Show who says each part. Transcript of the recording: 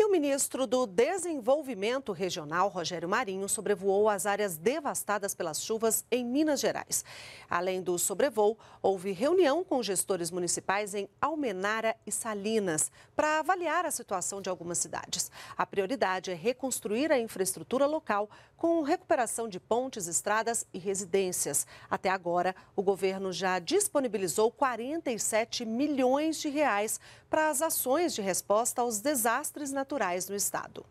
Speaker 1: E o ministro do Desenvolvimento Regional, Rogério Marinho, sobrevoou as áreas devastadas pelas chuvas em Minas Gerais. Além do sobrevoo, houve reunião com gestores municipais em Almenara e Salinas para avaliar a situação de algumas cidades. A prioridade é reconstruir a infraestrutura local com recuperação de pontes, estradas e residências. Até agora, o governo já disponibilizou 47 milhões de reais para as ações de resposta aos desastres naturais naturais no estado.